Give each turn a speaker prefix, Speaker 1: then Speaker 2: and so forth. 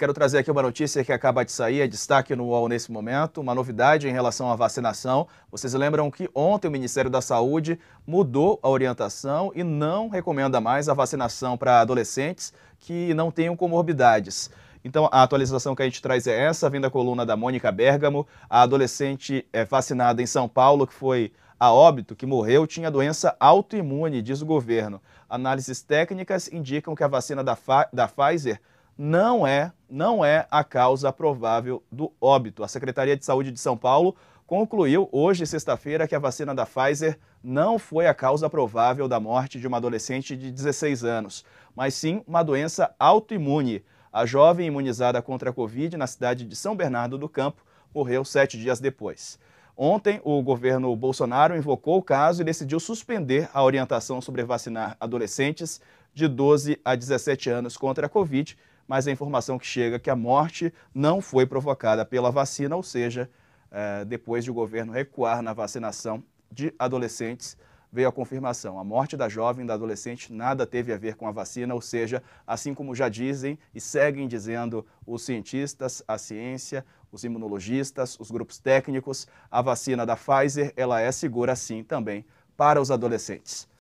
Speaker 1: Quero trazer aqui uma notícia que acaba de sair, é destaque no UOL nesse momento, uma novidade em relação à vacinação. Vocês lembram que ontem o Ministério da Saúde mudou a orientação e não recomenda mais a vacinação para adolescentes que não tenham comorbidades. Então, a atualização que a gente traz é essa, vindo da coluna da Mônica Bergamo. A adolescente é, vacinada em São Paulo, que foi a óbito, que morreu, tinha doença autoimune, diz o governo. Análises técnicas indicam que a vacina da, da Pfizer não é, não é a causa provável do óbito. A Secretaria de Saúde de São Paulo concluiu hoje, sexta-feira, que a vacina da Pfizer não foi a causa provável da morte de uma adolescente de 16 anos, mas sim uma doença autoimune. A jovem imunizada contra a Covid na cidade de São Bernardo do Campo morreu sete dias depois. Ontem, o governo Bolsonaro invocou o caso e decidiu suspender a orientação sobre vacinar adolescentes de 12 a 17 anos contra a Covid mas a informação que chega é que a morte não foi provocada pela vacina, ou seja, é, depois de o governo recuar na vacinação de adolescentes, veio a confirmação. A morte da jovem, da adolescente, nada teve a ver com a vacina, ou seja, assim como já dizem e seguem dizendo os cientistas, a ciência, os imunologistas, os grupos técnicos, a vacina da Pfizer, ela é segura sim também para os adolescentes.